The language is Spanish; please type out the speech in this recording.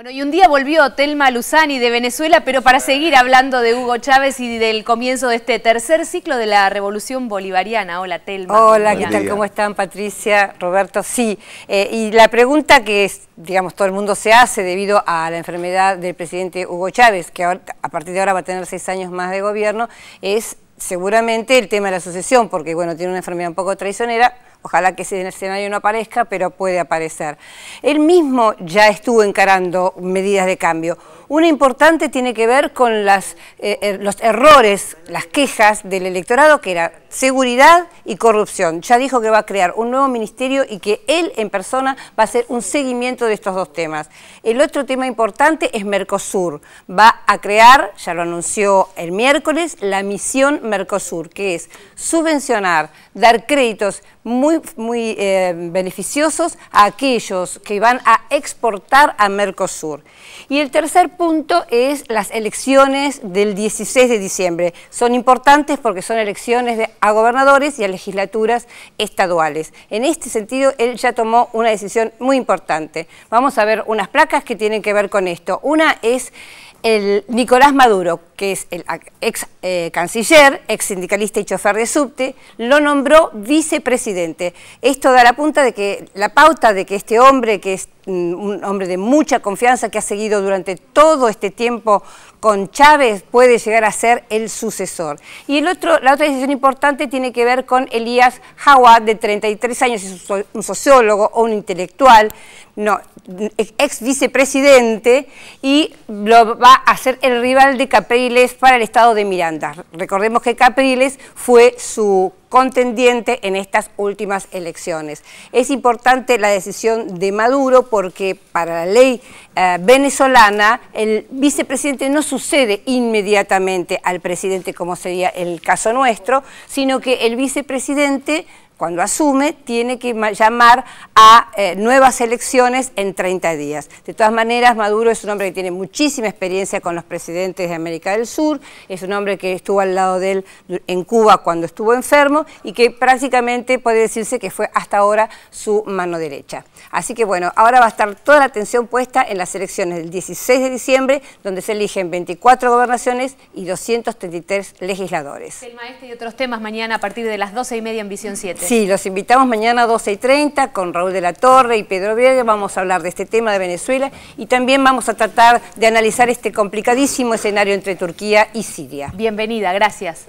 Bueno, y un día volvió Telma Luzani de Venezuela, pero para seguir hablando de Hugo Chávez y del comienzo de este tercer ciclo de la Revolución Bolivariana. Hola, Telma. Hola, ¿qué tal? ¿Cómo están, Patricia, Roberto? Sí, eh, y la pregunta que, digamos, todo el mundo se hace debido a la enfermedad del presidente Hugo Chávez, que a partir de ahora va a tener seis años más de gobierno, es seguramente el tema de la sucesión, porque, bueno, tiene una enfermedad un poco traicionera, Ojalá que ese escenario no aparezca, pero puede aparecer. Él mismo ya estuvo encarando medidas de cambio. Una importante tiene que ver con eh, eh, los errores, las quejas del electorado, que era seguridad y corrupción. Ya dijo que va a crear un nuevo ministerio y que él en persona va a hacer un seguimiento de estos dos temas. El otro tema importante es Mercosur. Va a crear, ya lo anunció el miércoles, la misión Mercosur, que es subvencionar, dar créditos, muy, muy eh, beneficiosos a aquellos que van a exportar a Mercosur. Y el tercer punto es las elecciones del 16 de diciembre. Son importantes porque son elecciones a gobernadores y a legislaturas estaduales. En este sentido, él ya tomó una decisión muy importante. Vamos a ver unas placas que tienen que ver con esto. Una es el Nicolás Maduro, que es el ex eh, canciller, ex sindicalista y chofer de subte, lo nombró vicepresidente. Esto da la punta de que la pauta de que este hombre, que es Mm, un hombre de mucha confianza que ha seguido durante todo este tiempo con Chávez, puede llegar a ser el sucesor. Y el otro, la otra decisión importante tiene que ver con Elías Jawa, de 33 años, es un sociólogo o un intelectual, no, ex vicepresidente, y lo va a ser el rival de Capriles para el estado de Miranda. Recordemos que Capriles fue su contendiente en estas últimas elecciones. Es importante la decisión de Maduro porque para la ley eh, venezolana el vicepresidente no sucede inmediatamente al presidente como sería el caso nuestro, sino que el vicepresidente cuando asume, tiene que llamar a eh, nuevas elecciones en 30 días. De todas maneras, Maduro es un hombre que tiene muchísima experiencia con los presidentes de América del Sur, es un hombre que estuvo al lado de él en Cuba cuando estuvo enfermo y que prácticamente puede decirse que fue hasta ahora su mano derecha. Así que bueno, ahora va a estar toda la atención puesta en las elecciones del 16 de diciembre, donde se eligen 24 gobernaciones y 233 legisladores. El maestro y otros temas mañana a partir de las 12 y media en Visión 7. Sí, los invitamos mañana a 12 y 30 con Raúl de la Torre y Pedro Vieira. Vamos a hablar de este tema de Venezuela y también vamos a tratar de analizar este complicadísimo escenario entre Turquía y Siria. Bienvenida, gracias.